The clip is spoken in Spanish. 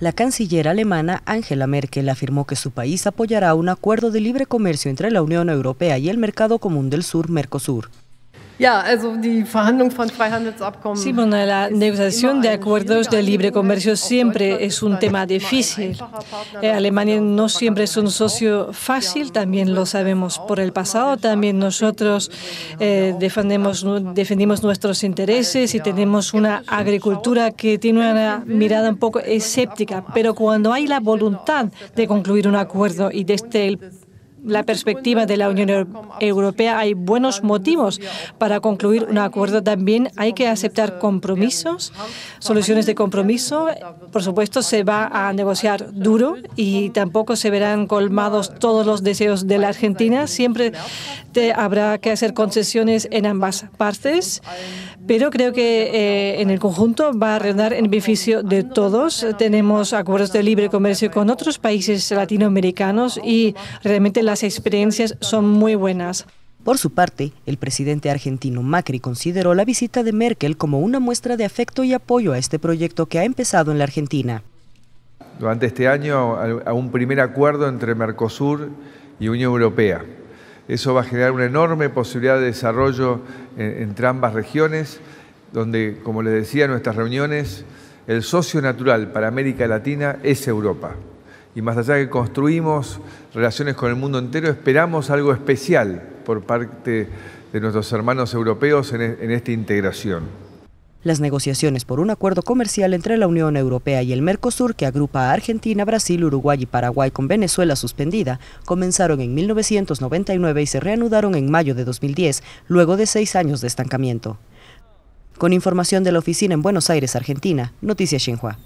la canciller alemana Angela Merkel afirmó que su país apoyará un acuerdo de libre comercio entre la Unión Europea y el Mercado Común del Sur, Mercosur. Sí, bueno, la negociación de acuerdos de libre comercio eh, siempre es un tema difícil. Alemania no siempre es un socio fácil, también lo sabemos por el pasado. También nosotros eh, defendemos, defendimos nuestros intereses y tenemos una agricultura que tiene una mirada un poco escéptica. Pero cuando hay la voluntad de concluir un acuerdo y desde el la perspectiva de la Unión Europea hay buenos motivos para concluir un acuerdo. También hay que aceptar compromisos, soluciones de compromiso. Por supuesto, se va a negociar duro y tampoco se verán colmados todos los deseos de la Argentina. Siempre habrá que hacer concesiones en ambas partes, pero creo que eh, en el conjunto va a redundar en beneficio de todos. Tenemos acuerdos de libre comercio con otros países latinoamericanos y realmente las experiencias son muy buenas. Por su parte, el presidente argentino Macri consideró la visita de Merkel como una muestra de afecto y apoyo a este proyecto que ha empezado en la Argentina. Durante este año, a un primer acuerdo entre Mercosur y Unión Europea. Eso va a generar una enorme posibilidad de desarrollo entre ambas regiones, donde, como les decía en nuestras reuniones, el socio natural para América Latina es Europa. Y más allá de que construimos relaciones con el mundo entero, esperamos algo especial por parte de nuestros hermanos europeos en, esta integración. Las negociaciones por un acuerdo comercial entre la Unión Europea y el Mercosur, que agrupa a Argentina, Brasil, Uruguay y Paraguay con Venezuela suspendida, comenzaron en 1999 y se reanudaron en mayo de 2010, luego de seis años de estancamiento. Con información de la oficina en Buenos Aires, Argentina, Noticias Xinhua.